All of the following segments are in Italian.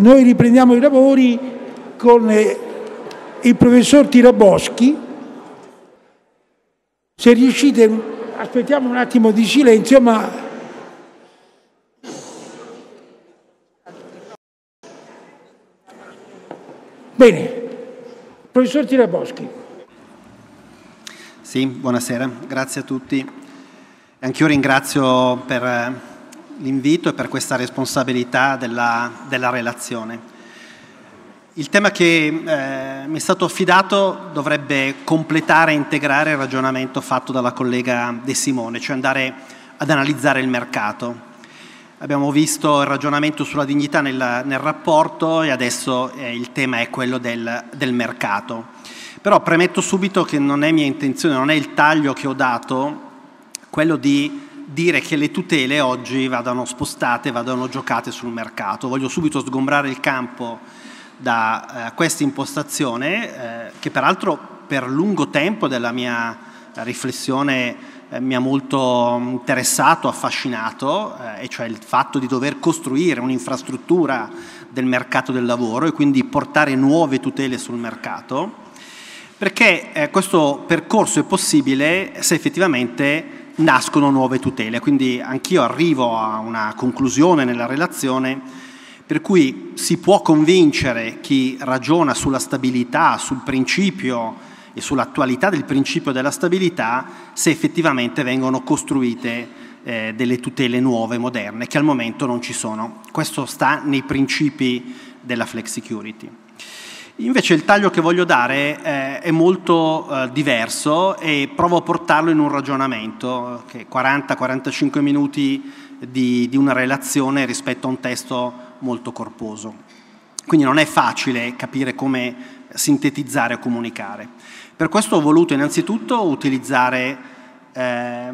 Noi riprendiamo i lavori con eh, il professor Tiraboschi. Se riuscite, aspettiamo un attimo di silenzio, ma Bene, professor Tiraboschi. Sì, buonasera, grazie a tutti. Anch'io ringrazio per eh, l'invito e per questa responsabilità della, della relazione. Il tema che eh, mi è stato affidato dovrebbe completare e integrare il ragionamento fatto dalla collega De Simone, cioè andare ad analizzare il mercato. Abbiamo visto il ragionamento sulla dignità nel, nel rapporto e adesso eh, il tema è quello del, del mercato. Però premetto subito che non è mia intenzione, non è il taglio che ho dato quello di dire che le tutele oggi vadano spostate, vadano giocate sul mercato. Voglio subito sgombrare il campo da eh, questa impostazione eh, che peraltro per lungo tempo della mia riflessione eh, mi ha molto interessato, affascinato, eh, e cioè il fatto di dover costruire un'infrastruttura del mercato del lavoro e quindi portare nuove tutele sul mercato, perché eh, questo percorso è possibile se effettivamente nascono nuove tutele. Quindi anch'io arrivo a una conclusione nella relazione per cui si può convincere chi ragiona sulla stabilità, sul principio e sull'attualità del principio della stabilità se effettivamente vengono costruite eh, delle tutele nuove, moderne, che al momento non ci sono. Questo sta nei principi della flexicurity. Invece il taglio che voglio dare eh, è molto eh, diverso e provo a portarlo in un ragionamento che 40-45 minuti di, di, una relazione rispetto a un testo molto corposo. Quindi non è facile capire come sintetizzare o comunicare. Per questo ho voluto innanzitutto utilizzare eh,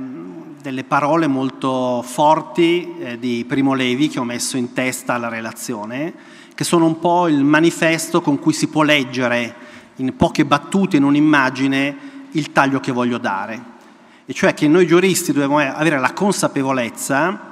delle parole molto forti eh, di Primo Levi che ho messo in testa alla relazione che sono un po' il manifesto con cui si può leggere in poche battute, in un'immagine, il taglio che voglio dare. E cioè che noi giuristi dobbiamo avere la consapevolezza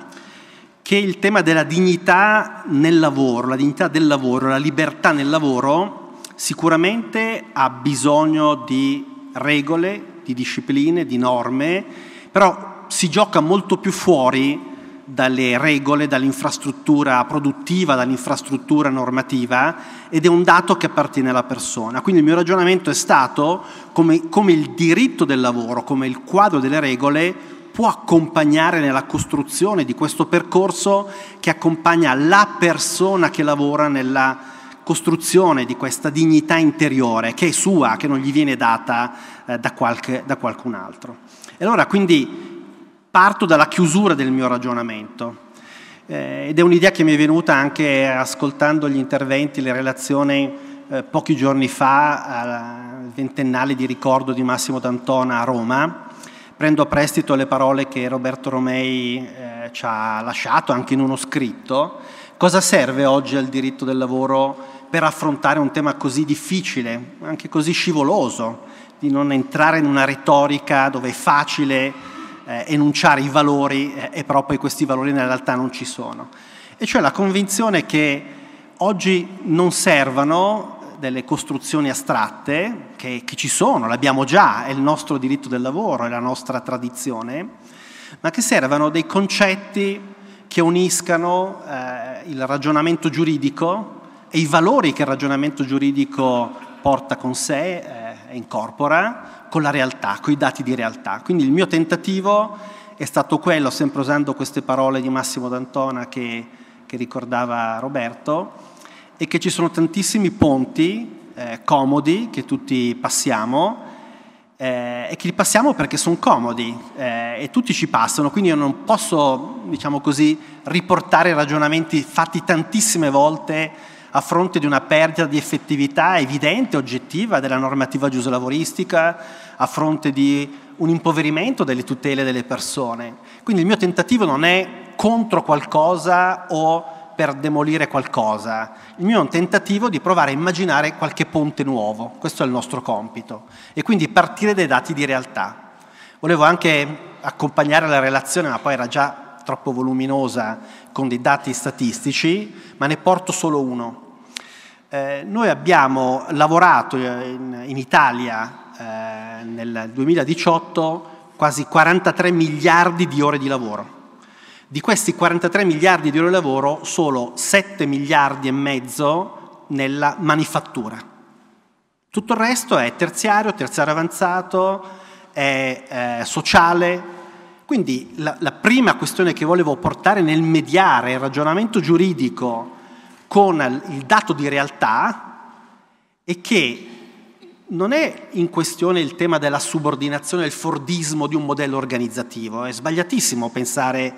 che il tema della dignità nel lavoro, la dignità del lavoro, la libertà nel lavoro, sicuramente ha bisogno di regole, di discipline, di norme, però si gioca molto più fuori dalle regole, dall'infrastruttura produttiva, dall'infrastruttura normativa ed è un dato che appartiene alla persona. Quindi il mio ragionamento è stato come, come il diritto del lavoro, come il quadro delle regole può accompagnare nella costruzione di questo percorso che accompagna la persona che lavora nella costruzione di questa dignità interiore che è sua, che non gli viene data eh, da, qualche, da qualcun altro. E allora quindi parto dalla chiusura del mio ragionamento. Eh, ed è un'idea che mi è venuta anche ascoltando gli interventi, le relazioni eh, pochi giorni fa al ventennale di ricordo di Massimo D'Antona a Roma. Prendo a prestito le parole che Roberto Romei eh, ci ha lasciato anche in uno scritto. Cosa serve oggi al diritto del lavoro per affrontare un tema così difficile, anche così scivoloso, di non entrare in una retorica dove è facile eh, enunciare i valori eh, e però poi questi valori nella realtà non ci sono. E cioè la convinzione che oggi non servano delle costruzioni astratte, che, che ci sono, l'abbiamo già, è il nostro diritto del lavoro, è la nostra tradizione, ma che servano dei concetti che uniscano eh, il ragionamento giuridico e i valori che il ragionamento giuridico porta con sé eh, e incorpora, con la realtà, con i dati di realtà. Quindi il mio tentativo è stato quello, sempre usando queste parole di Massimo D'Antona che, che ricordava Roberto, è che ci sono tantissimi ponti eh, comodi che tutti passiamo eh, e che li passiamo perché sono comodi eh, e tutti ci passano, quindi io non posso, diciamo così, riportare ragionamenti fatti tantissime volte a fronte di una perdita di effettività evidente, oggettiva della normativa giuso giuslavoristica, a fronte di un impoverimento delle tutele delle persone. Quindi il mio tentativo non è contro qualcosa o per demolire qualcosa. Il mio è un tentativo di provare a immaginare qualche ponte nuovo, questo è il nostro compito, e quindi partire dai dati di realtà. Volevo anche accompagnare la relazione, ma poi era già troppo voluminosa, con dei dati statistici, ma ne porto solo uno. Eh, noi abbiamo lavorato eh, in, in Italia eh, nel 2018 quasi 43 miliardi di ore di lavoro. Di questi 43 miliardi di ore di lavoro solo 7 miliardi e mezzo nella manifattura. Tutto il resto è terziario, terziario avanzato, è eh, sociale. Quindi la, la prima questione che volevo portare nel mediare il ragionamento giuridico con il dato di realtà e che non è in questione il tema della subordinazione, il fordismo di un modello organizzativo. È sbagliatissimo pensare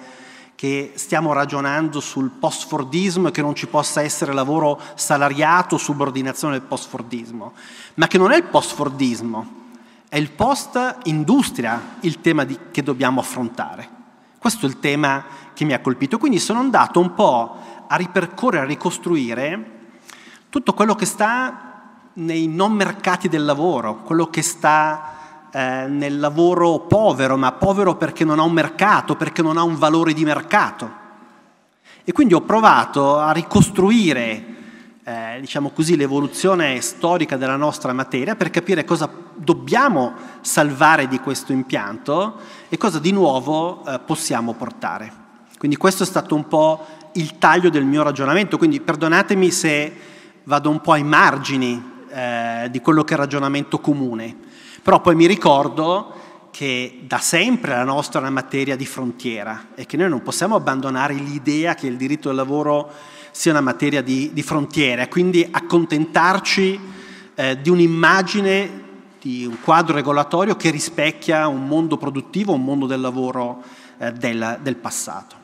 che stiamo ragionando sul post-fordismo e che non ci possa essere lavoro salariato, subordinazione del post-fordismo, ma che non è il post-fordismo, è il post-industria il tema di, che dobbiamo affrontare. Questo è il tema che mi ha colpito. Quindi sono andato un po' a ripercorrere, a ricostruire tutto quello che sta nei non mercati del lavoro, quello che sta eh, nel lavoro povero, ma povero perché non ha un mercato, perché non ha un valore di mercato. E quindi ho provato a ricostruire eh, diciamo così, l'evoluzione storica della nostra materia per capire cosa dobbiamo salvare di questo impianto e cosa di nuovo eh, possiamo portare. Quindi questo è stato un po' il taglio del mio ragionamento, quindi perdonatemi se vado un po' ai margini eh, di quello che è il ragionamento comune, però poi mi ricordo che da sempre la nostra è una materia di frontiera e che noi non possiamo abbandonare l'idea che il diritto del lavoro sia una materia di, di frontiera, quindi accontentarci eh, di un'immagine, di un quadro regolatorio che rispecchia un mondo produttivo, un mondo del lavoro eh, del, del passato.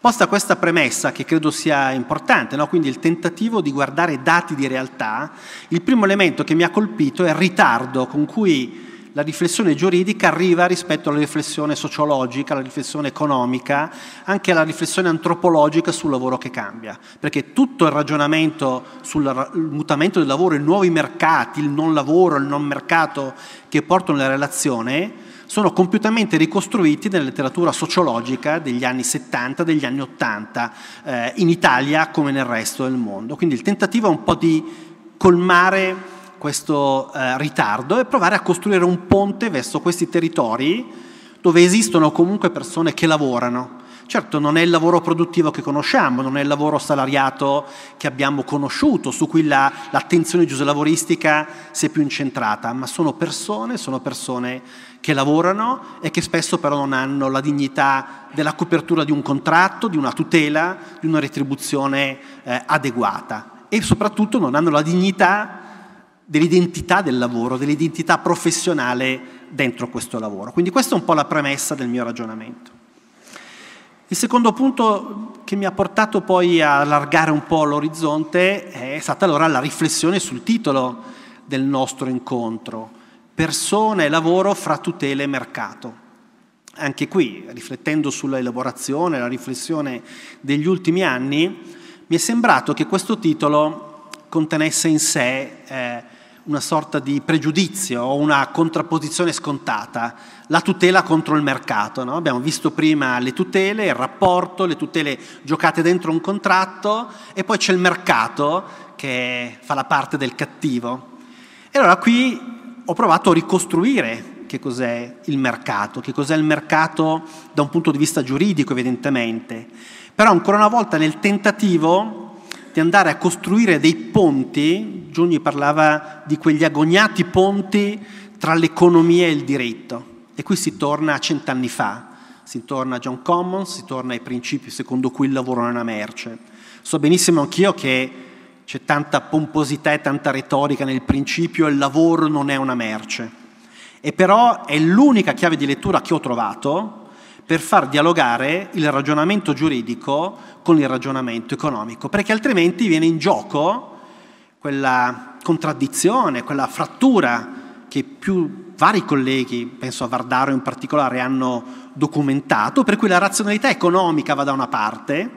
Posta questa premessa, che credo sia importante, no? quindi il tentativo di guardare dati di realtà, il primo elemento che mi ha colpito è il ritardo con cui la riflessione giuridica arriva rispetto alla riflessione sociologica, alla riflessione economica, anche alla riflessione antropologica sul lavoro che cambia, perché tutto il ragionamento sul mutamento del lavoro, i nuovi mercati, il non lavoro, il non mercato che portano alla relazione, sono compiutamente ricostruiti nella letteratura sociologica degli anni 70, degli anni 80, eh, in Italia come nel resto del mondo. Quindi il tentativo è un po' di colmare questo eh, ritardo e provare a costruire un ponte verso questi territori dove esistono comunque persone che lavorano, Certo non è il lavoro produttivo che conosciamo, non è il lavoro salariato che abbiamo conosciuto, su cui la, l'attenzione giuslavoristica si è più incentrata, ma sono persone, sono persone che lavorano e che spesso però non hanno la dignità della copertura di un contratto, di una tutela, di una retribuzione eh, adeguata e soprattutto non hanno la dignità dell'identità del lavoro, dell'identità professionale dentro questo lavoro. Quindi questa è un po' la premessa del mio ragionamento. Il secondo punto che mi ha portato poi a allargare un po' l'orizzonte è stata allora la riflessione sul titolo del nostro incontro, persone e lavoro fra tutele e mercato. Anche qui, riflettendo sulla elaborazione, la riflessione degli ultimi anni, mi è sembrato che questo titolo contenesse in sé eh, una sorta di pregiudizio o una contrapposizione scontata, la tutela contro il mercato. No? Abbiamo visto prima le tutele, il rapporto, le tutele giocate dentro un contratto e poi c'è il mercato che fa la parte del cattivo. E allora qui ho provato a ricostruire che cos'è il mercato, che cos'è il mercato da un punto di vista giuridico evidentemente, però ancora una volta nel tentativo di andare a costruire dei ponti, Giugni parlava di quegli agognati ponti tra l'economia e il diritto, e qui si torna a cent'anni fa, si torna a John Commons, si torna ai principi secondo cui il lavoro è una merce. So benissimo anch'io che c'è tanta pomposità e tanta retorica nel principio il lavoro non è una merce. E però è l'unica chiave di lettura che ho trovato per far dialogare il ragionamento giuridico con il ragionamento economico, perché altrimenti viene in gioco quella contraddizione, quella frattura che più vari colleghi, penso a Vardaro in particolare, hanno documentato, per cui la razionalità economica va da una parte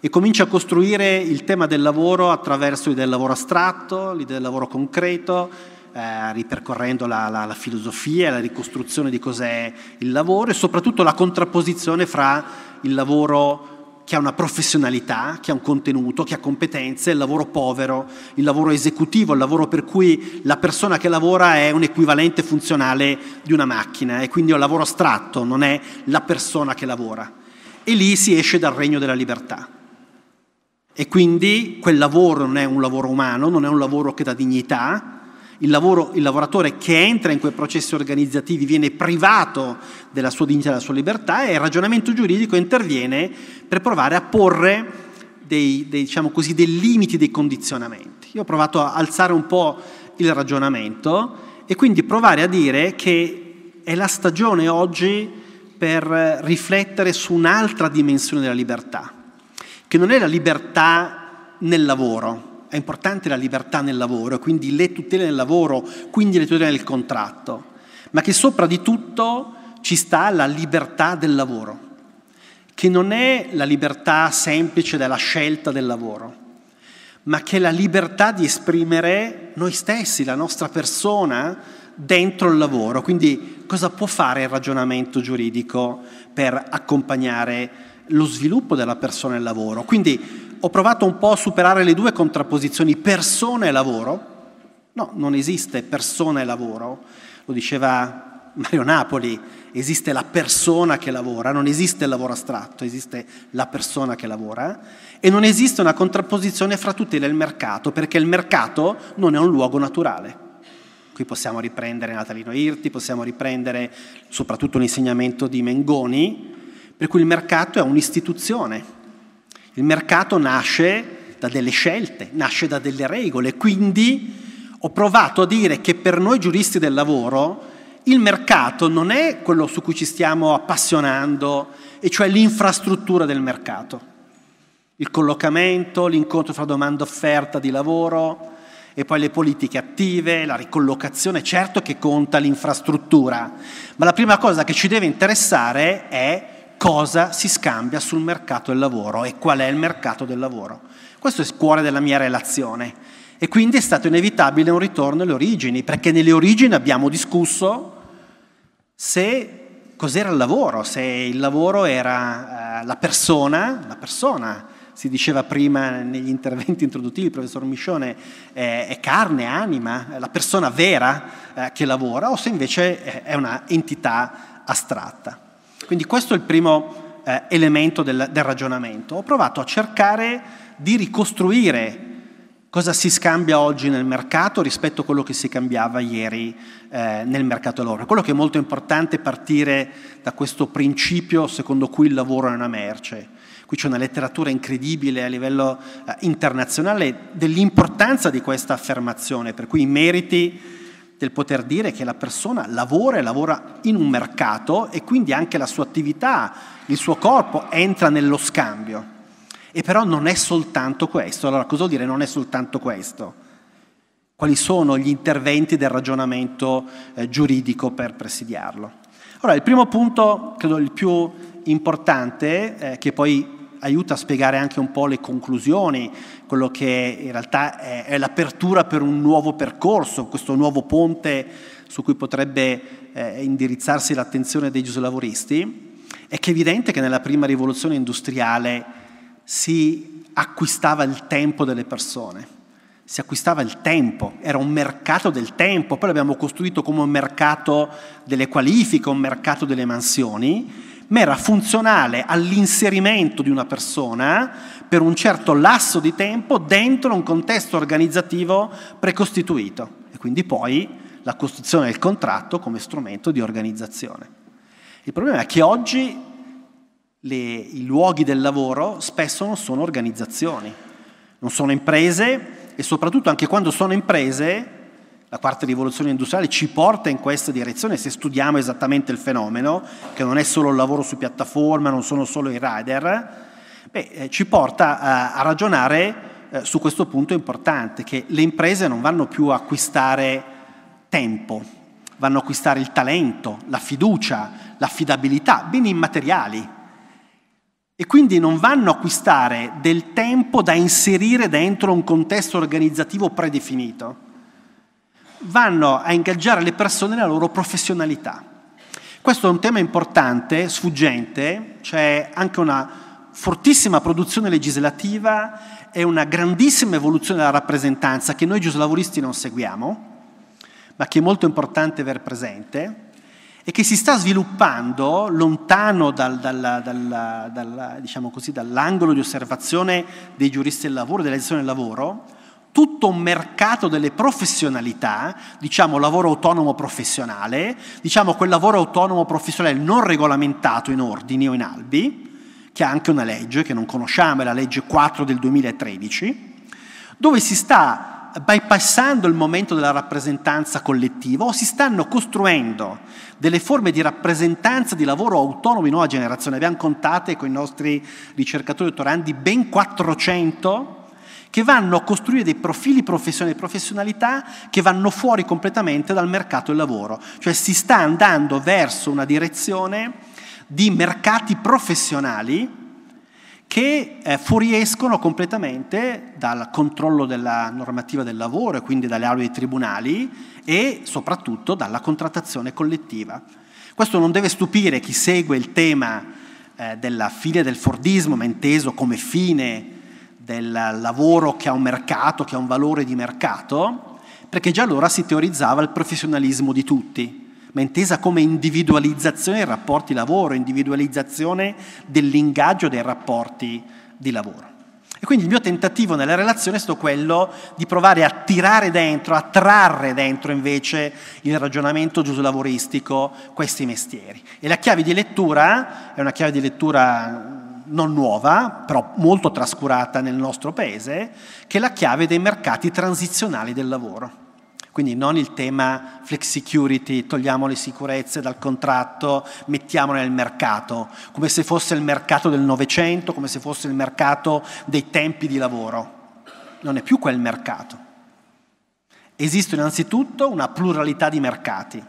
e comincia a costruire il tema del lavoro attraverso l'idea del lavoro astratto, l'idea del lavoro concreto, eh, ripercorrendo la, la, la, filosofia, la ricostruzione di cos'è il lavoro e soprattutto la contrapposizione fra il lavoro che ha una professionalità, che ha un contenuto, che ha competenze, e il lavoro povero, il lavoro esecutivo, il lavoro per cui la persona che lavora è un equivalente funzionale di una macchina e quindi è un lavoro astratto, non è la persona che lavora. E lì si esce dal regno della libertà. E quindi quel lavoro non è un lavoro umano, non è un lavoro che dà dignità, il, lavoro, il, lavoratore che entra in quei processi organizzativi viene privato della sua dignità, della sua libertà e il ragionamento giuridico interviene per provare a porre dei, dei, diciamo così, dei limiti, dei condizionamenti. Io ho provato a alzare un po' il ragionamento e quindi provare a dire che è la stagione oggi per riflettere su un'altra dimensione della libertà, che non è la libertà nel lavoro, è importante la libertà nel lavoro, quindi le tutele nel lavoro, quindi le tutele nel contratto, ma che sopra di tutto ci sta la libertà del lavoro, che non è la libertà semplice della scelta del lavoro, ma che è la libertà di esprimere noi stessi, la nostra persona, dentro il lavoro. Quindi cosa può fare il ragionamento giuridico per accompagnare lo sviluppo della persona nel lavoro? Quindi ho provato un po' a superare le due contrapposizioni persona e lavoro. No, non esiste persona e lavoro, lo diceva Mario Napoli, esiste la persona che lavora, non esiste il lavoro astratto, esiste la persona che lavora e non esiste una contrapposizione fra tutela e il mercato, perché il mercato non è un luogo naturale. Qui possiamo riprendere Natalino Irti, possiamo riprendere soprattutto l'insegnamento di Mengoni, per cui il mercato è un'istituzione, il mercato nasce da delle scelte, nasce da delle regole, quindi ho provato a dire che per noi giuristi del lavoro il mercato non è quello su cui ci stiamo appassionando, e cioè l'infrastruttura del mercato. Il collocamento, l'incontro fra domanda e offerta di lavoro e poi le politiche attive, la ricollocazione, certo che conta l'infrastruttura, ma la prima cosa che ci deve interessare è cosa si scambia sul mercato del lavoro e qual è il mercato del lavoro. Questo è il cuore della mia relazione. E quindi è stato inevitabile un ritorno alle origini, perché nelle origini abbiamo discusso se cos'era il lavoro, se il lavoro era eh, la persona, la persona, si diceva prima negli interventi introduttivi, il professor Miscione, eh, è carne, anima, è la persona vera eh, che lavora, o se invece è una entità astratta. Quindi questo è il primo eh, elemento del, del ragionamento. Ho provato a cercare di ricostruire cosa si scambia oggi nel mercato rispetto a quello che si cambiava ieri eh, nel mercato del lavoro. Quello che è molto importante è partire da questo principio secondo cui il lavoro è una merce. Qui c'è una letteratura incredibile a livello eh, internazionale dell'importanza di questa affermazione, per cui i meriti del poter dire che la persona lavora e lavora in un mercato e quindi anche la sua attività, il suo corpo entra nello scambio. E però non è soltanto questo. Allora cosa vuol dire non è soltanto questo? Quali sono gli interventi del ragionamento eh, giuridico per presidiarlo? Allora il primo punto, credo il più importante, eh, che poi aiuta a spiegare anche un po' le conclusioni, quello che in realtà è, è l'apertura per un nuovo percorso, questo nuovo ponte su cui potrebbe eh, indirizzarsi l'attenzione dei giuslavoristi, è che è evidente che nella prima rivoluzione industriale si acquistava il tempo delle persone si acquistava il tempo, era un mercato del tempo, poi l'abbiamo costruito come un mercato delle qualifiche, un mercato delle mansioni ma era funzionale all'inserimento di una persona per un certo lasso di tempo dentro un contesto organizzativo precostituito e quindi poi la costruzione del contratto come strumento di organizzazione. Il problema è che oggi le, i luoghi del lavoro spesso non sono organizzazioni, non sono imprese e soprattutto anche quando sono imprese la quarta rivoluzione industriale ci porta in questa direzione se studiamo esattamente il fenomeno, che non è solo il lavoro su piattaforma, non sono solo i rider, beh, eh, ci porta a, eh, a ragionare eh, su questo punto importante, che le imprese non vanno più a acquistare tempo, vanno a acquistare il talento, la fiducia, l'affidabilità, beni immateriali. E quindi non vanno a acquistare del tempo da inserire dentro un contesto organizzativo predefinito vanno a ingaggiare le persone nella loro professionalità. Questo è un tema importante, sfuggente, c'è anche una fortissima produzione legislativa e una grandissima evoluzione della rappresentanza che noi giuslavoristi non seguiamo, ma che è molto importante aver presente e che si sta sviluppando lontano dal, dal, dal, diciamo così, dall'angolo di osservazione dei giuristi del lavoro, della legislazione del lavoro, tutto un mercato delle professionalità, diciamo lavoro autonomo professionale, diciamo quel lavoro autonomo professionale non regolamentato in ordini o in albi, che ha anche una legge che non conosciamo, è la legge 4 del 2013, dove si sta bypassando il momento della rappresentanza collettiva o si stanno costruendo delle forme di rappresentanza di lavoro autonomo di nuova generazione. Abbiamo contate con i nostri ricercatori dottorandi ben 400 che vanno a costruire dei profili professionali e professionalità che vanno fuori completamente dal mercato del lavoro. Cioè si sta andando verso una direzione di mercati professionali che eh, fuoriescono completamente dal controllo della normativa del lavoro e quindi dalle aule dei tribunali e soprattutto dalla contrattazione collettiva. Questo non deve stupire chi segue il tema eh, della fine del Fordismo, ma inteso come fine del lavoro che ha un mercato, che ha un valore di mercato, perché già allora si teorizzava il professionalismo di tutti, ma intesa come individualizzazione dei rapporti lavoro, individualizzazione dell'ingaggio dei rapporti di lavoro. E quindi il mio tentativo nella relazione è stato quello di provare a tirare dentro, a trarre dentro invece il ragionamento giuslavoristico questi mestieri. E la chiave di lettura è una chiave di lettura non nuova, però molto trascurata nel nostro paese, che è la chiave dei mercati transizionali del lavoro. Quindi non il tema flex security, togliamo le sicurezze dal contratto, mettiamole nel mercato, come se fosse il mercato del Novecento, come se fosse il mercato dei tempi di lavoro. Non è più quel mercato. Esiste innanzitutto una pluralità di mercati,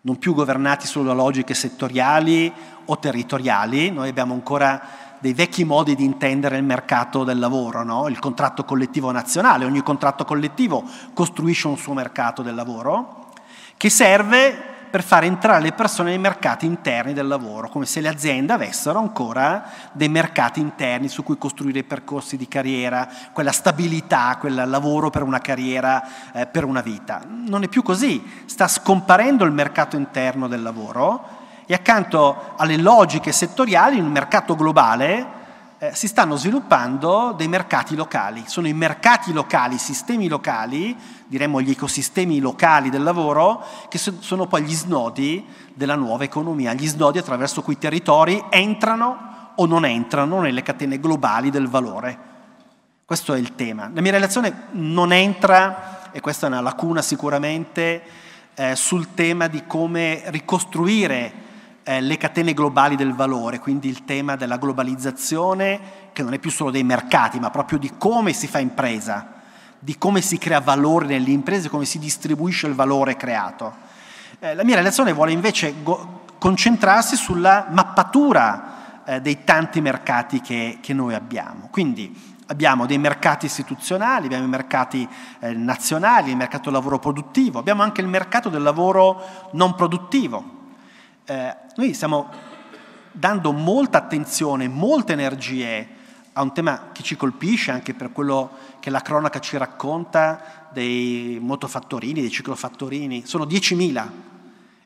non più governati solo da logiche settoriali o territoriali, noi abbiamo ancora dei vecchi modi di intendere il mercato del lavoro, no? il contratto collettivo nazionale, ogni contratto collettivo costruisce un suo mercato del lavoro che serve per far entrare le persone nei mercati interni del lavoro, come se le aziende avessero ancora dei mercati interni su cui costruire i percorsi di carriera, quella stabilità, quel lavoro per una carriera, eh, per una vita. Non è più così, sta scomparendo il mercato interno del lavoro e accanto alle logiche settoriali in un mercato globale eh, si stanno sviluppando dei mercati locali. Sono i mercati locali, i sistemi locali, diremmo gli ecosistemi locali del lavoro, che so- sono poi gli snodi della nuova economia, gli snodi attraverso cui i territori entrano o non entrano nelle catene globali del valore. Questo è il tema. La mia relazione non entra, e questa è una lacuna sicuramente, eh, sul tema di come ricostruire eh, le catene globali del valore, quindi il tema della globalizzazione che non è più solo dei mercati, ma proprio di come si fa impresa, di come si crea valore nelle imprese, come si distribuisce il valore creato. Eh, la mia relazione vuole invece go- concentrarsi sulla mappatura eh, dei tanti mercati che, che noi abbiamo. Quindi, Abbiamo dei mercati istituzionali, abbiamo i mercati eh, nazionali, il mercato del lavoro produttivo, abbiamo anche il mercato del lavoro non produttivo, eh, noi stiamo dando molta attenzione, molte energie a un tema che ci colpisce anche per quello che la cronaca ci racconta dei motofattorini, dei ciclofattorini. Sono 10.000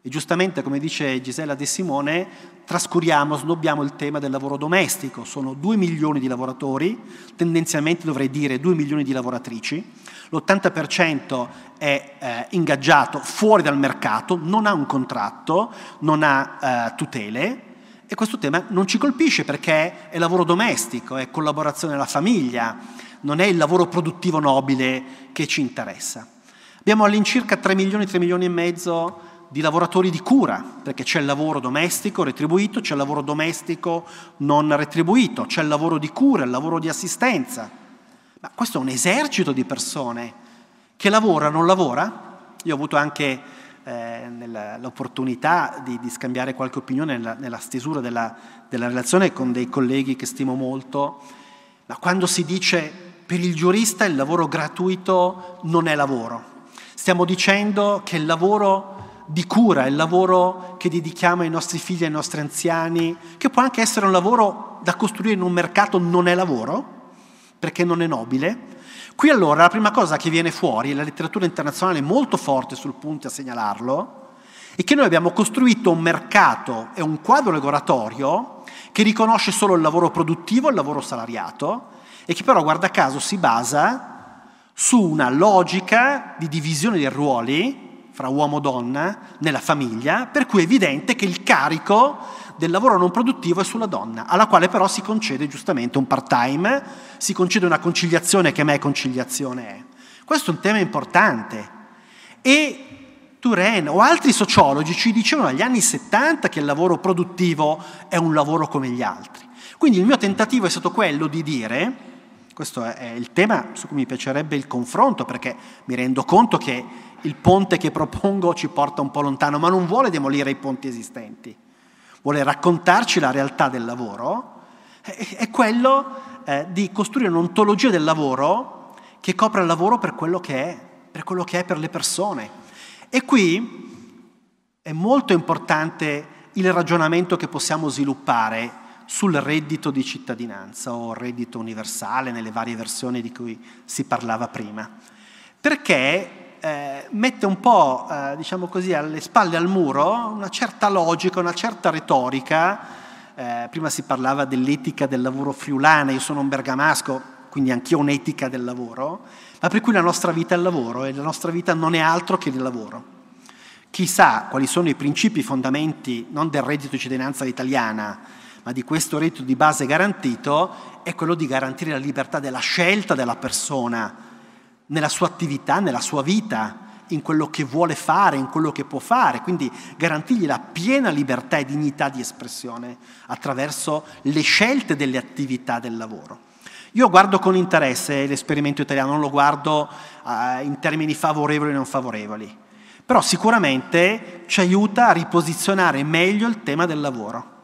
e giustamente, come dice Gisella De Simone, trascuriamo, snobbiamo il tema del lavoro domestico. Sono 2 milioni di lavoratori, tendenzialmente dovrei dire 2 milioni di lavoratrici. L'80% è eh, ingaggiato fuori dal mercato, non ha un contratto, non ha eh, tutele. E questo tema non ci colpisce perché è lavoro domestico, è collaborazione alla famiglia, non è il lavoro produttivo nobile che ci interessa. Abbiamo all'incirca 3 milioni, 3 milioni e mezzo di lavoratori di cura, perché c'è il lavoro domestico retribuito, c'è il lavoro domestico non retribuito, c'è il lavoro di cura, il lavoro di assistenza. Ma questo è un esercito di persone che lavora, non lavora. Io ho avuto anche eh, l'opportunità di, di, scambiare qualche opinione nella, nella stesura della, della relazione con dei colleghi che stimo molto, ma quando si dice per il giurista il lavoro gratuito non è lavoro, stiamo dicendo che il lavoro di cura, il lavoro che dedichiamo ai nostri figli, ai nostri anziani, che può anche essere un lavoro da costruire in un mercato non è lavoro, perché non è nobile. Qui allora la prima cosa che viene fuori, e la letteratura internazionale è molto forte sul punto a segnalarlo, è che noi abbiamo costruito un mercato e un quadro regolatorio che riconosce solo il lavoro produttivo e il lavoro salariato e che però, guarda caso, si basa su una logica di divisione dei ruoli fra uomo-donna e nella famiglia, per cui è evidente che il carico del lavoro non produttivo è sulla donna, alla quale però si concede giustamente un part-time, si concede una conciliazione che mai conciliazione è. Questo è un tema importante. E Turenne o altri sociologi ci dicevano agli anni 70 che il lavoro produttivo è un lavoro come gli altri. Quindi il mio tentativo è stato quello di dire questo è il tema su cui mi piacerebbe il confronto, perché mi rendo conto che il ponte che propongo ci porta un po' lontano, ma non vuole demolire i ponti esistenti, vuole raccontarci la realtà del lavoro, è quello eh, di costruire un'ontologia del lavoro che copra il lavoro per quello che è, per quello che è per le persone. E qui è molto importante il ragionamento che possiamo sviluppare sul reddito di cittadinanza o reddito universale nelle varie versioni di cui si parlava prima, perché eh, mette un po', eh, diciamo così, alle spalle al muro una certa logica, una certa retorica. Eh, prima si parlava dell'etica del lavoro friulana, io sono un bergamasco, quindi anch'io ho un'etica del lavoro, ma per cui la nostra vita è il lavoro e la nostra vita non è altro che il lavoro. Chissà quali sono i principi, fondamenti, non del reddito di cittadinanza italiana, ma di questo rito di base garantito, è quello di garantire la libertà della scelta della persona nella sua attività, nella sua vita, in quello che vuole fare, in quello che può fare, quindi garantirgli la piena libertà e dignità di espressione attraverso le scelte delle attività del lavoro. Io guardo con interesse l'esperimento italiano, non lo guardo eh, in termini favorevoli o non favorevoli, però sicuramente ci aiuta a riposizionare meglio il tema del lavoro.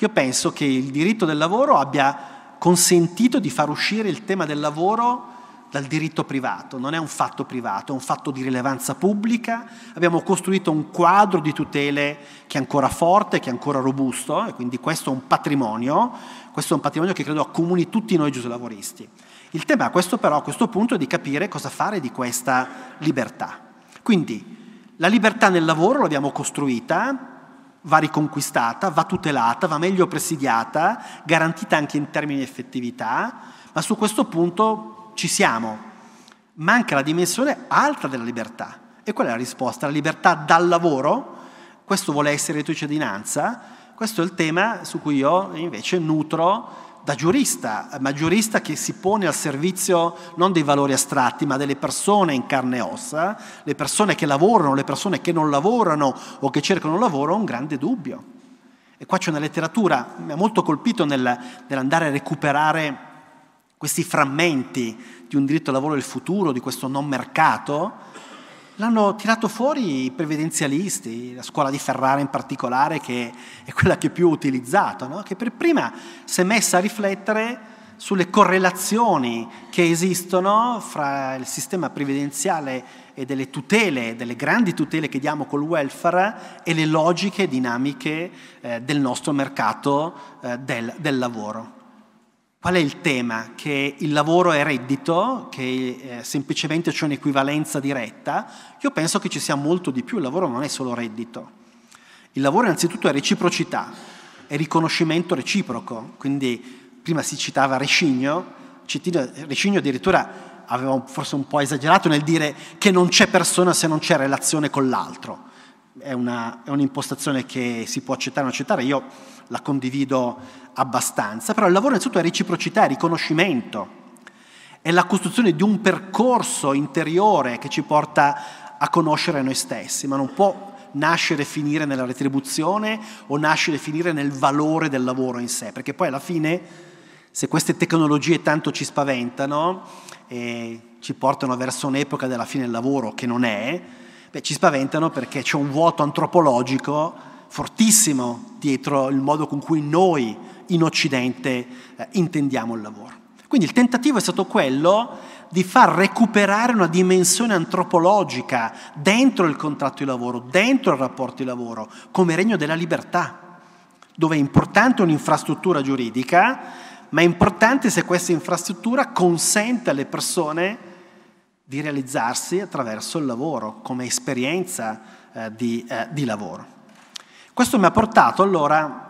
Io penso che il diritto del lavoro abbia consentito di far uscire il tema del lavoro dal diritto privato, non è un fatto privato, è un fatto di rilevanza pubblica, abbiamo costruito un quadro di tutele che è ancora forte, che è ancora robusto e quindi questo è un patrimonio, questo è un patrimonio che credo accomuni tutti noi giuslavoristi. Il tema a questo però a questo punto è di capire cosa fare di questa libertà. Quindi la libertà nel lavoro l'abbiamo costruita va riconquistata, va tutelata, va meglio presidiata, garantita anche in termini di effettività, ma su questo punto ci siamo. Manca la dimensione alta della libertà. E qual è la risposta? La libertà dal lavoro? Questo vuole essere la di cittadinanza? Questo è il tema su cui io invece nutro da giurista, ma giurista che si pone al servizio non dei valori astratti, ma delle persone in carne e ossa, le persone che lavorano, le persone che non lavorano o che cercano un lavoro, un grande dubbio. E qua c'è una letteratura, mi ha molto colpito nel, nell'andare a recuperare questi frammenti di un diritto al lavoro del futuro, di questo non mercato, L'hanno tirato fuori i previdenzialisti, la scuola di Ferrara in particolare, che è quella che più ho utilizzato, no? che per prima si è messa a riflettere sulle correlazioni che esistono fra il sistema previdenziale e delle tutele, delle grandi tutele che diamo col welfare e le logiche dinamiche eh, del nostro mercato eh, del, del lavoro. Qual è il tema? Che il lavoro è reddito, che eh, semplicemente c'è un'equivalenza diretta? Io penso che ci sia molto di più, il lavoro non è solo reddito. Il lavoro innanzitutto è reciprocità, è riconoscimento reciproco, quindi prima si citava Recigno, Rescigno, Recigno addirittura aveva forse un po' esagerato nel dire che non c'è persona se non c'è relazione con l'altro. È, una, è un'impostazione che si può accettare o non accettare, io la condivido abbastanza, però il lavoro innanzitutto è reciprocità, è riconoscimento, è la costruzione di un percorso interiore che ci porta a conoscere noi stessi, ma non può nascere e finire nella retribuzione o nascere e finire nel valore del lavoro in sé, perché poi alla fine se queste tecnologie tanto ci spaventano e ci portano verso un'epoca della fine del lavoro che non è, beh, ci spaventano perché c'è un vuoto antropologico fortissimo dietro il modo con cui noi in Occidente eh, intendiamo il lavoro. Quindi il tentativo è stato quello di far recuperare una dimensione antropologica dentro il contratto di lavoro, dentro il rapporto di lavoro, come regno della libertà, dove è importante un'infrastruttura giuridica, ma è importante se questa infrastruttura consente alle persone di realizzarsi attraverso il lavoro, come esperienza eh, di, eh, di lavoro. Questo mi ha portato allora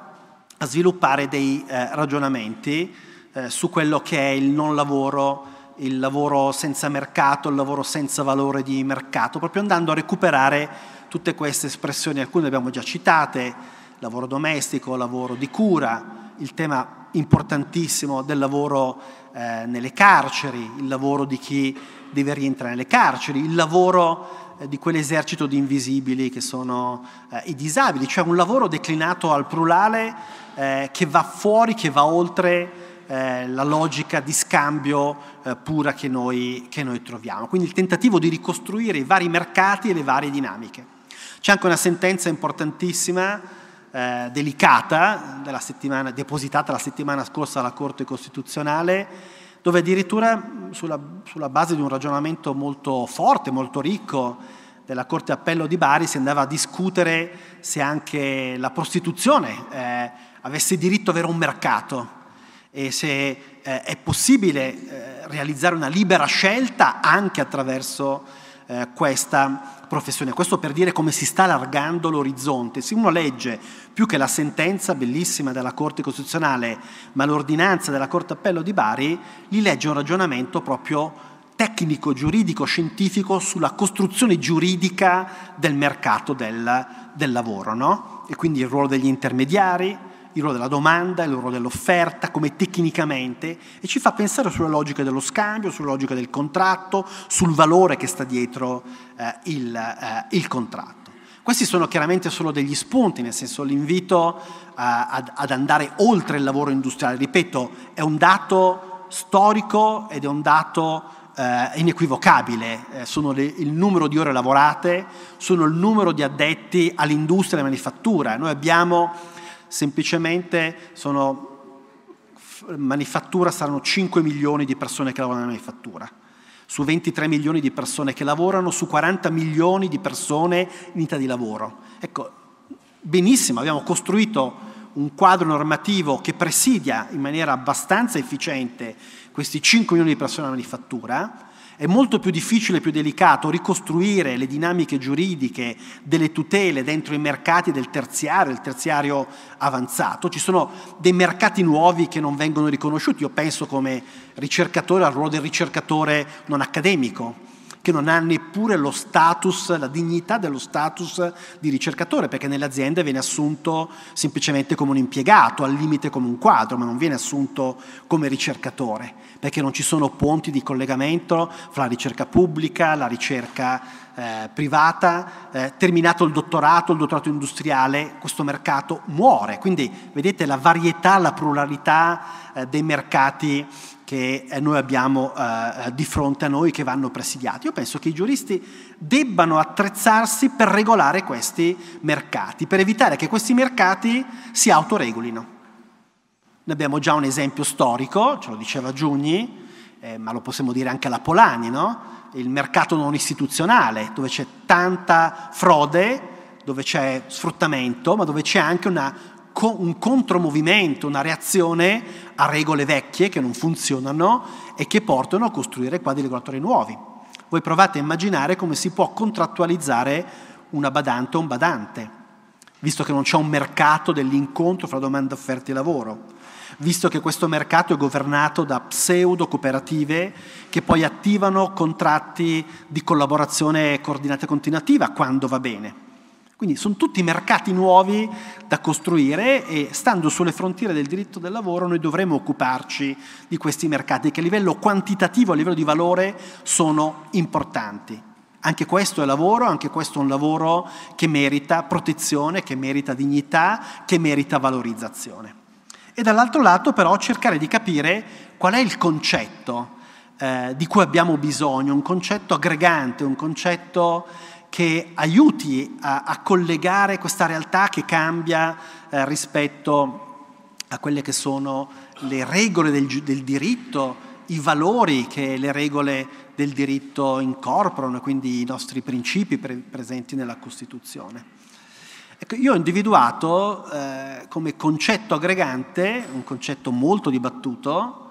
a sviluppare dei eh, ragionamenti eh, su quello che è il non lavoro, il lavoro senza mercato, il lavoro senza valore di mercato, proprio andando a recuperare tutte queste espressioni, alcune le abbiamo già citate, lavoro domestico, lavoro di cura, il tema importantissimo del lavoro eh, nelle carceri, il lavoro di chi deve rientrare nelle carceri, il lavoro di quell'esercito di invisibili che sono eh, i disabili, cioè un lavoro declinato al plurale eh, che va fuori, che va oltre eh, la logica di scambio eh, pura che noi, che noi troviamo. Quindi il tentativo di ricostruire i vari mercati e le varie dinamiche. C'è anche una sentenza importantissima eh, delicata, della depositata la settimana scorsa alla Corte Costituzionale, dove addirittura mm, sulla, sulla base di un ragionamento molto forte, molto ricco, della Corte Appello di Bari si andava a discutere se anche la prostituzione eh, avesse diritto ad avere un mercato e se eh, è possibile eh, realizzare una libera scelta anche attraverso eh, questa professione. Questo per dire come si sta allargando l'orizzonte. Se uno legge più che la sentenza bellissima della Corte Costituzionale, ma l'ordinanza della Corte Appello di Bari, li legge un ragionamento proprio tecnico, giuridico, scientifico sulla costruzione giuridica del mercato del, del lavoro, no? E quindi il ruolo degli intermediari, il ruolo della domanda, il ruolo dell'offerta, come tecnicamente, e ci fa pensare sulla logica dello scambio, sulla logica del contratto, sul valore che sta dietro eh, il, eh, il, contratto. Questi sono chiaramente solo degli spunti, nel senso l'invito eh, ad, ad andare oltre il lavoro industriale, ripeto, è un dato storico ed è un dato eh, inequivocabile, eh, sono le, il numero di ore lavorate, sono il numero di addetti all'industria e alla manifattura. Noi abbiamo semplicemente sono manifattura saranno 5 milioni di persone che lavorano nella manifattura. Su 23 milioni di persone che lavorano, su 40 milioni di persone in età di lavoro. Ecco, benissimo, abbiamo costruito un quadro normativo che presidia in maniera abbastanza efficiente questi 5 milioni di persone alla manifattura, è molto più difficile, e più delicato ricostruire le dinamiche giuridiche delle tutele dentro i mercati del terziario, il terziario avanzato. Ci sono dei mercati nuovi che non vengono riconosciuti. Io penso come ricercatore al ruolo del ricercatore non accademico che non ha neppure lo status, la dignità dello status di ricercatore, perché nell'azienda viene assunto semplicemente come un impiegato, al limite come un quadro, ma non viene assunto come ricercatore perché non ci sono ponti di collegamento fra la ricerca pubblica, la ricerca eh, privata, eh, terminato il dottorato, il dottorato industriale, questo mercato muore. Quindi vedete la varietà, la pluralità eh, dei mercati che eh, noi abbiamo eh, eh, di fronte a noi che vanno presidiati. Io penso che i giuristi debbano attrezzarsi per regolare questi mercati, per evitare che questi mercati si autoregolino. Noi abbiamo già un esempio storico, ce lo diceva Giugni, eh, ma lo possiamo dire anche alla Polani, no? il mercato non istituzionale, dove c'è tanta frode, dove c'è sfruttamento, ma dove c'è anche una, un contromovimento, una reazione a regole vecchie che non funzionano e che portano a costruire quadri regolatori nuovi. Voi provate a immaginare come si può contrattualizzare una badante o un badante, visto che non c'è un mercato dell'incontro fra domanda e offerta di lavoro visto che questo mercato è governato da pseudo cooperative che poi attivano contratti di collaborazione coordinata e continuativa quando va bene. Quindi sono tutti mercati nuovi da costruire e stando sulle frontiere del diritto del lavoro noi dovremo occuparci di questi mercati che a livello quantitativo, a livello di valore sono importanti. Anche questo è lavoro, anche questo è un lavoro che merita protezione, che merita dignità, che merita valorizzazione e dall'altro lato però cercare di capire qual è il concetto eh, di cui abbiamo bisogno, un concetto aggregante, un concetto che aiuti a, a collegare questa realtà che cambia eh, rispetto a quelle che sono le regole del, del diritto, i valori che le regole del diritto incorporano, quindi i nostri principi pre- presenti nella Costituzione. Ecco, io ho individuato eh, come concetto aggregante, un concetto molto dibattuto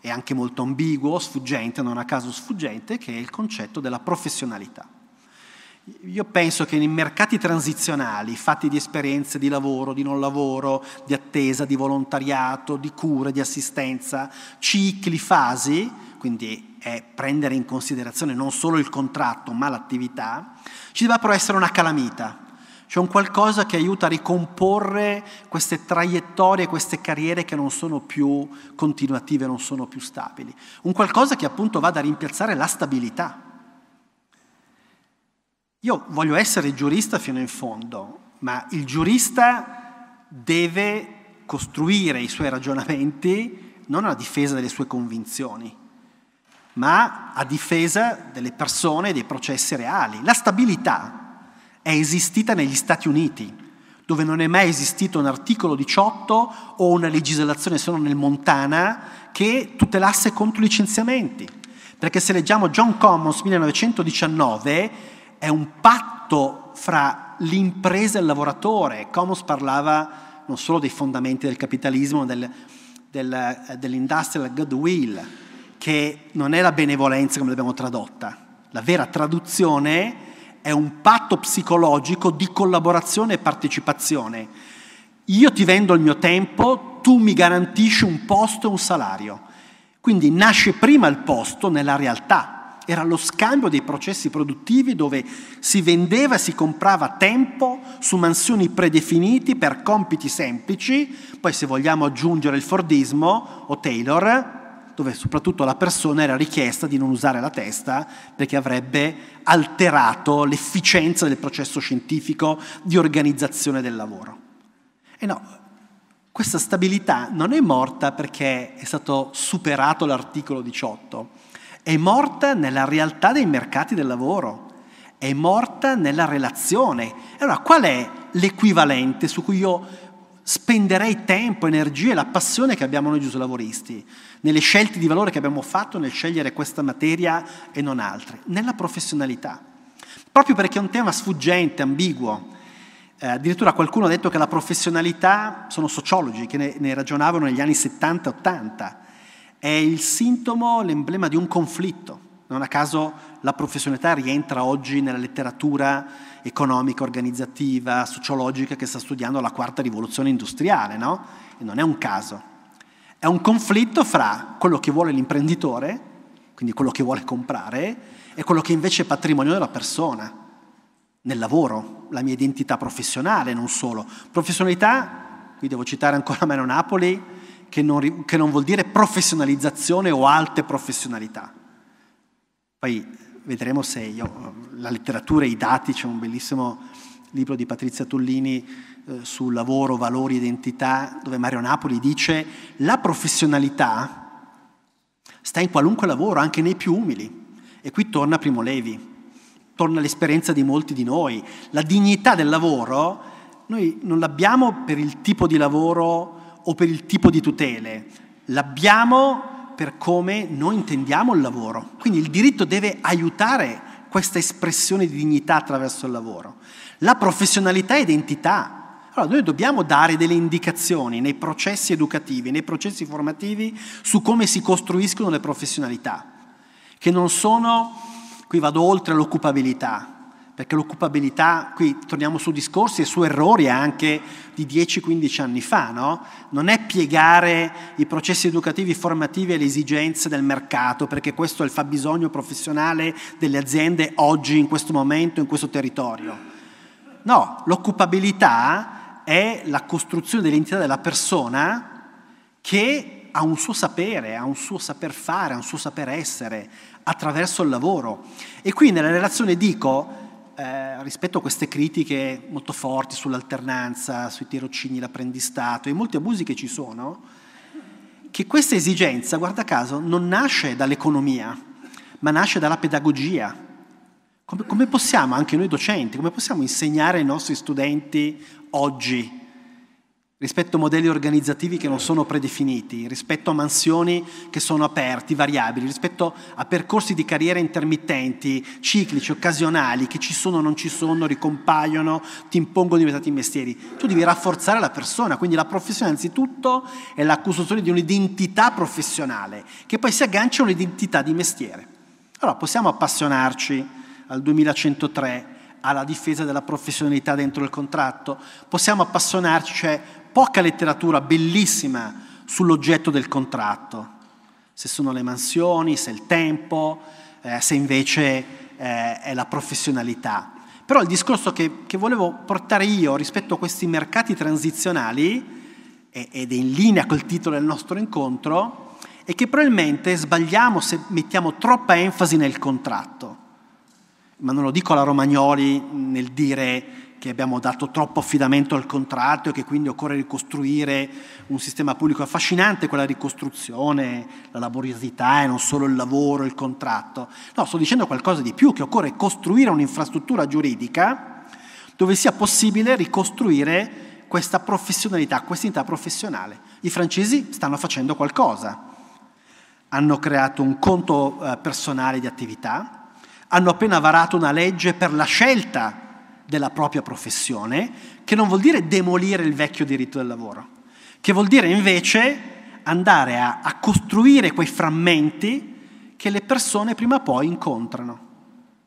e anche molto ambiguo, sfuggente, non a caso sfuggente, che è il concetto della professionalità. Io penso che nei mercati transizionali, fatti di esperienze di lavoro, di non lavoro, di attesa, di volontariato, di cure, di assistenza, cicli, fasi, quindi è prendere in considerazione non solo il contratto ma l'attività, ci debba però essere una calamita, c'è un qualcosa che aiuta a ricomporre queste traiettorie, queste carriere che non sono più continuative, non sono più stabili. Un qualcosa che appunto vada a rimpiazzare la stabilità. Io voglio essere giurista fino in fondo, ma il giurista deve costruire i suoi ragionamenti non a difesa delle sue convinzioni, ma a difesa delle persone e dei processi reali. La stabilità è esistita negli Stati Uniti, dove non è mai esistito un articolo 18 o una legislazione, se non nel Montana, che tutelasse contro i licenziamenti. Perché se leggiamo John Commons 1919, è un patto fra l'impresa e il lavoratore. Commons parlava non solo dei fondamenti del capitalismo, del, del, eh, dell'industrial goodwill, che non è la benevolenza come l'abbiamo tradotta. La vera traduzione è è un patto psicologico di collaborazione e partecipazione. Io ti vendo il mio tempo, tu mi garantisci un posto e un salario. Quindi nasce prima il posto nella realtà, era lo scambio dei processi produttivi dove si vendeva e si comprava tempo su mansioni predefiniti per compiti semplici, poi se vogliamo aggiungere il Fordismo o Taylor, dove soprattutto alla persona era richiesta di non usare la testa perché avrebbe alterato l'efficienza del processo scientifico di organizzazione del lavoro. E no, questa stabilità non è morta perché è stato superato l'articolo 18, è morta nella realtà dei mercati del lavoro, è morta nella relazione. Allora qual è l'equivalente su cui io spenderei tempo, energia e la passione che abbiamo noi giuslavoristi, nelle scelte di valore che abbiamo fatto nel scegliere questa materia e non altre, nella professionalità. Proprio perché è un tema sfuggente, ambiguo. Eh, addirittura qualcuno ha detto che la professionalità, sono sociologi che ne, ne ragionavano negli anni 70-80, è il sintomo, l'emblema di un conflitto. Non a caso la professionalità rientra oggi nella letteratura economica, organizzativa, sociologica che sta studiando la quarta rivoluzione industriale, no? E non è un caso. È un conflitto fra quello che vuole l'imprenditore, quindi quello che vuole comprare, e quello che invece è patrimonio della persona, nel lavoro, la mia identità professionale, non solo. Professionalità, qui devo citare ancora meno Napoli, che non, che non vuol dire professionalizzazione o alte professionalità. Poi vedremo se io, la letteratura e i dati, c'è un bellissimo libro di Patrizia Tullini eh, sul lavoro, valori, identità, dove Mario Napoli dice la professionalità sta in qualunque lavoro, anche nei più umili. E qui torna Primo Levi, torna l'esperienza di molti di noi. La dignità del lavoro noi non l'abbiamo per il tipo di lavoro o per il tipo di tutele, l'abbiamo per come noi intendiamo il lavoro. Quindi il diritto deve aiutare questa espressione di dignità attraverso il lavoro. La professionalità è identità. Allora noi dobbiamo dare delle indicazioni nei processi educativi, nei processi formativi su come si costruiscono le professionalità, che non sono, qui vado oltre l'occupabilità, perché l'occupabilità, qui torniamo su discorsi e su errori anche di 10-15 anni fa, no? non è piegare i processi educativi formativi alle esigenze del mercato, perché questo è il fabbisogno professionale delle aziende oggi, in questo momento, in questo territorio. No, l'occupabilità è la costruzione dell'identità della persona che ha un suo sapere, ha un suo saper fare, ha un suo saper essere attraverso il lavoro. E qui nella relazione dico eh, rispetto a queste critiche molto forti sull'alternanza, sui tirocini, l'apprendistato e molti abusi che ci sono, che questa esigenza, guarda caso, non nasce dall'economia, ma nasce dalla pedagogia. Come, come possiamo, anche noi docenti, come possiamo insegnare ai nostri studenti oggi rispetto a modelli organizzativi che non sono predefiniti, rispetto a mansioni che sono aperti, variabili, rispetto a percorsi di carriera intermittenti, ciclici, occasionali, che ci sono, non ci sono, ricompaiono, ti impongono diventati mestieri. Tu devi rafforzare la persona, quindi la professione anzitutto è la costruzione di un'identità professionale, che poi si aggancia a un'identità di mestiere. Allora possiamo appassionarci al 2103 alla difesa della professionalità dentro il contratto, possiamo appassionarci, cioè poca letteratura bellissima sull'oggetto del contratto, se sono le mansioni, se è il tempo, eh, se invece eh, è la professionalità. Però il discorso che, che, volevo portare io rispetto a questi mercati transizionali, ed è in linea col titolo del nostro incontro, è che probabilmente sbagliamo se mettiamo troppa enfasi nel contratto. Ma non lo dico alla Romagnoli nel dire che abbiamo dato troppo affidamento al contratto e che quindi occorre ricostruire un sistema pubblico affascinante, quella ricostruzione, la laboriosità e non solo il lavoro, il contratto. No, sto dicendo qualcosa di più, che occorre costruire un'infrastruttura giuridica dove sia possibile ricostruire questa professionalità, questa entità professionale. I francesi stanno facendo qualcosa. Hanno creato un conto eh, personale di attività, hanno appena varato una legge per la scelta della propria professione, che non vuol dire demolire il vecchio diritto del lavoro, che vuol dire invece andare a, a costruire quei frammenti che le persone prima o poi incontrano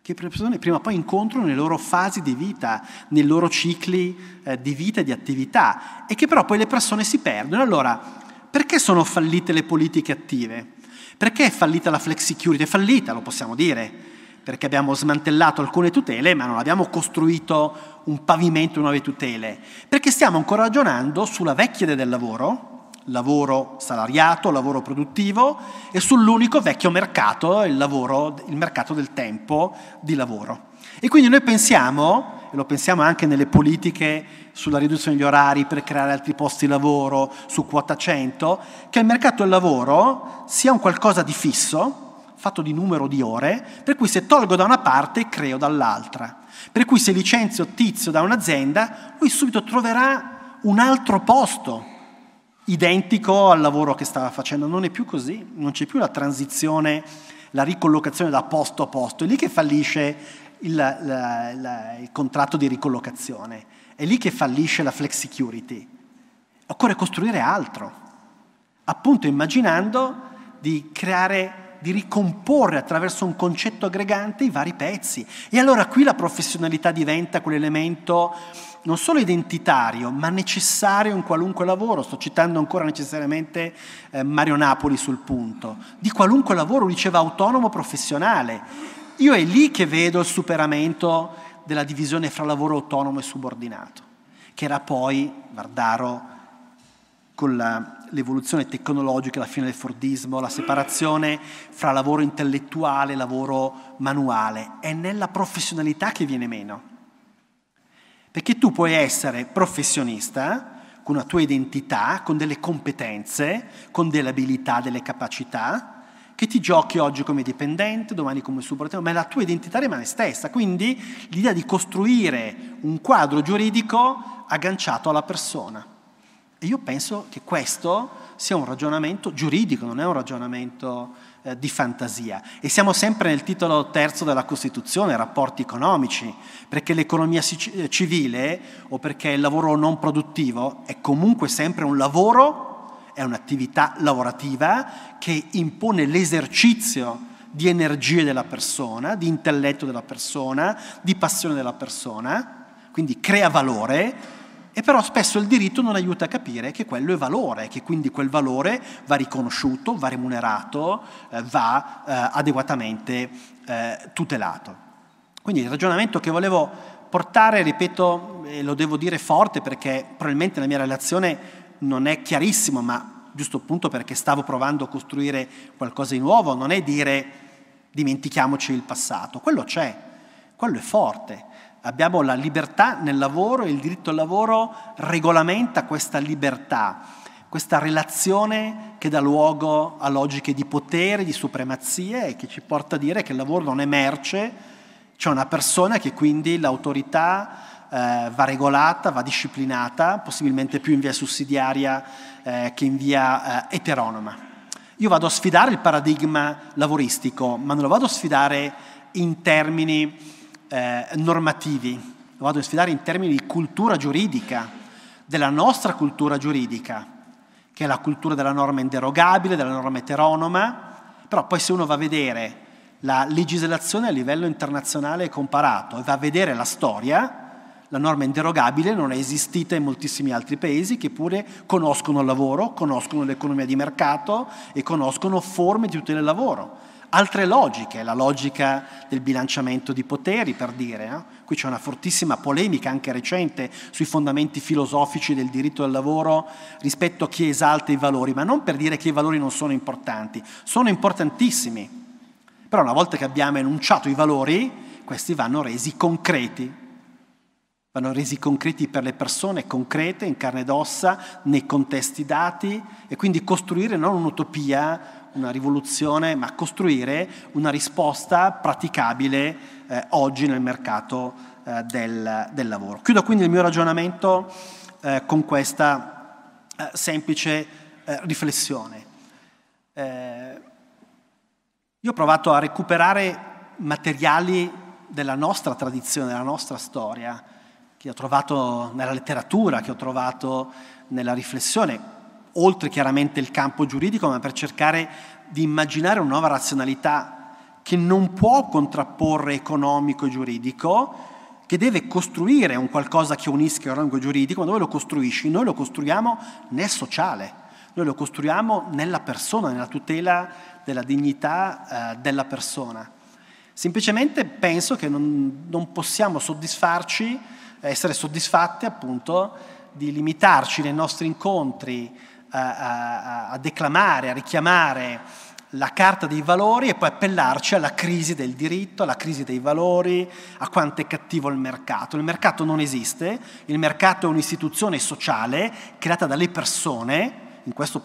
che le persone prima o poi incontrano nelle loro fasi di vita, nei loro cicli eh, di vita e di attività e che però poi le persone si perdono. Allora, perché sono fallite le politiche attive? Perché è fallita la flex security? È fallita, lo possiamo dire perché abbiamo smantellato alcune tutele, ma non abbiamo costruito un pavimento di nuove tutele, perché stiamo ancora ragionando sulla vecchia idea del lavoro, lavoro salariato, lavoro produttivo, e sull'unico vecchio mercato, il, lavoro, il mercato del tempo di lavoro. E quindi noi pensiamo, e lo pensiamo anche nelle politiche sulla riduzione degli orari per creare altri posti di lavoro, su quota 100, che il mercato del lavoro sia un qualcosa di fisso, fatto di numero di ore, per cui se tolgo da una parte creo dall'altra. Per cui se licenzio Tizio da un'azienda, lui subito troverà un altro posto identico al lavoro che stava facendo. Non è più così, non c'è più la transizione, la ricollocazione da posto a posto. È lì che fallisce il, la, la, il contratto di ricollocazione, è lì che fallisce la flex security. Occorre costruire altro, appunto immaginando di creare di ricomporre attraverso un concetto aggregante i vari pezzi. E allora qui la professionalità diventa quell'elemento non solo identitario, ma necessario in qualunque lavoro. Sto citando ancora necessariamente eh, Mario Napoli sul punto. Di qualunque lavoro diceva autonomo professionale. Io è lì che vedo il superamento della divisione fra lavoro autonomo e subordinato, che era poi guardaro, con la l'evoluzione tecnologica, la fine del Fordismo, la separazione fra lavoro intellettuale e lavoro manuale, è nella professionalità che viene meno. Perché tu puoi essere professionista eh, con una tua identità, con delle competenze, con delle abilità, delle capacità, che ti giochi oggi come dipendente, domani come subalterno, ma la tua identità rimane stessa. Quindi l'idea di costruire un quadro giuridico agganciato alla persona. E io penso che questo sia un ragionamento giuridico, non è un ragionamento eh, di fantasia. E siamo sempre nel titolo terzo della Costituzione, rapporti economici, perché l'economia eh, civile o perché il lavoro non produttivo è comunque sempre un lavoro, è un'attività lavorativa che impone l'esercizio di energie della persona, di intelletto della persona, di passione della persona, quindi crea valore e però spesso il diritto non aiuta a capire che quello è valore, che quindi quel valore va riconosciuto, va remunerato, eh, va eh, adeguatamente eh, tutelato. Quindi il ragionamento che volevo portare, ripeto, e lo devo dire forte perché probabilmente la mia relazione non è chiarissima, ma giusto appunto perché stavo provando a costruire qualcosa di nuovo, non è dire dimentichiamoci il passato, quello c'è, quello è forte Abbiamo la libertà nel lavoro e il diritto al lavoro regolamenta questa libertà, questa relazione che dà luogo a logiche di potere, di supremazia e che ci porta a dire che il lavoro non è merce, c'è una persona che quindi l'autorità eh, va regolata, va disciplinata, possibilmente più in via sussidiaria eh, che in via eh, eteronoma. Io vado a sfidare il paradigma lavoristico, ma non lo vado a sfidare in termini eh, normativi, lo vado a sfidare in termini di cultura giuridica, della nostra cultura giuridica, che è la cultura della norma inderogabile, della norma eteronoma, però poi se uno va a vedere la legislazione a livello internazionale comparato e va a vedere la storia, la norma inderogabile non è esistita in moltissimi altri paesi che pure conoscono il lavoro, conoscono l'economia di mercato e conoscono forme di tutela del lavoro altre logiche, la logica del bilanciamento di poteri, per dire. No? Eh. Qui c'è una fortissima polemica anche recente sui fondamenti filosofici del diritto al lavoro rispetto a chi esalta i valori, ma non per dire che i valori non sono importanti, sono importantissimi. Però una volta che abbiamo enunciato i valori, questi vanno resi concreti. Vanno resi concreti per le persone concrete, in carne ed ossa, nei contesti dati, e quindi costruire non un'utopia, una rivoluzione, ma costruire una risposta praticabile eh, oggi nel mercato eh, del, del, lavoro. Chiudo quindi il mio ragionamento eh, con questa eh, semplice eh, riflessione. Eh, io ho provato a recuperare materiali della nostra tradizione, della nostra storia, che ho trovato nella letteratura, che ho trovato nella riflessione, oltre chiaramente il campo giuridico, ma per cercare di immaginare una nuova razionalità che non può contrapporre economico e giuridico, che deve costruire un qualcosa che unisca il rango giuridico, ma dove lo costruisci? Noi lo costruiamo nel sociale, noi lo costruiamo nella persona, nella tutela della dignità eh, della persona. Semplicemente penso che non, non, possiamo soddisfarci, essere soddisfatti appunto di limitarci nei nostri incontri eh, a, a declamare, a richiamare la carta dei valori e poi appellarci alla crisi del diritto, alla crisi dei valori, a quanto è cattivo il mercato. Il mercato non esiste, il mercato è un'istituzione sociale creata dalle persone, in questo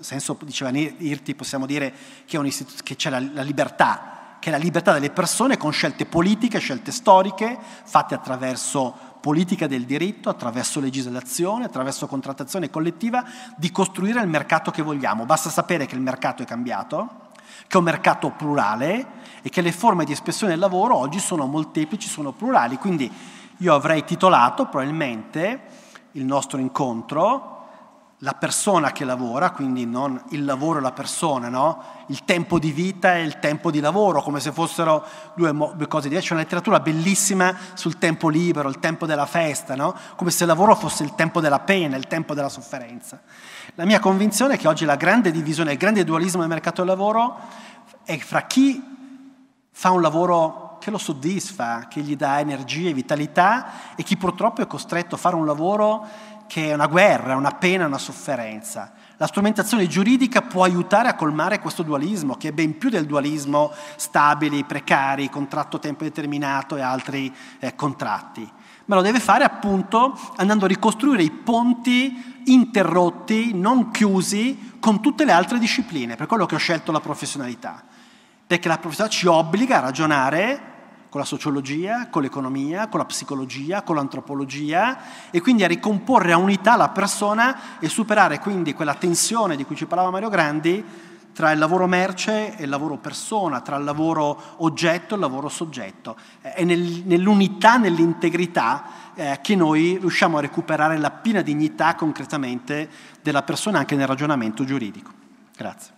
senso diceva Irti possiamo dire che, che c'è la, la libertà, che è la libertà delle persone con scelte politiche, scelte storiche, fatte attraverso politica del diritto, attraverso legislazione, attraverso contrattazione collettiva, di costruire il mercato che vogliamo. Basta sapere che il mercato è cambiato, che è un mercato plurale e che le forme di espressione del lavoro oggi sono molteplici, sono plurali. Quindi io avrei titolato probabilmente il nostro incontro la persona che lavora, quindi non il lavoro e la persona, no? il tempo di vita e il tempo di lavoro, come se fossero due, due cose diverse. C'è una letteratura bellissima sul tempo libero, il tempo della festa, no? come se il lavoro fosse il tempo della pena, il tempo della sofferenza. La mia convinzione è che oggi la grande divisione, il grande dualismo del mercato del lavoro è fra chi fa un lavoro che lo soddisfa, che gli dà energie, vitalità e chi purtroppo è costretto a fare un lavoro che è una guerra, una pena, una sofferenza. La strumentazione giuridica può aiutare a colmare questo dualismo, che è ben più del dualismo stabili, precari, contratto a tempo determinato e altri eh, contratti. Ma lo deve fare appunto andando a ricostruire i ponti interrotti, non chiusi, con tutte le altre discipline, per quello che ho scelto la professionalità. Perché la professionalità ci obbliga a ragionare con la sociologia, con l'economia, con la psicologia, con l'antropologia e quindi a ricomporre a unità la persona e superare quindi quella tensione di cui ci parlava Mario Grandi tra il lavoro merce e il lavoro persona, tra il lavoro oggetto e il lavoro soggetto. Eh, è nell'unità, nell'integrità eh, che noi riusciamo a recuperare la piena dignità concretamente della persona anche nel ragionamento giuridico. Grazie.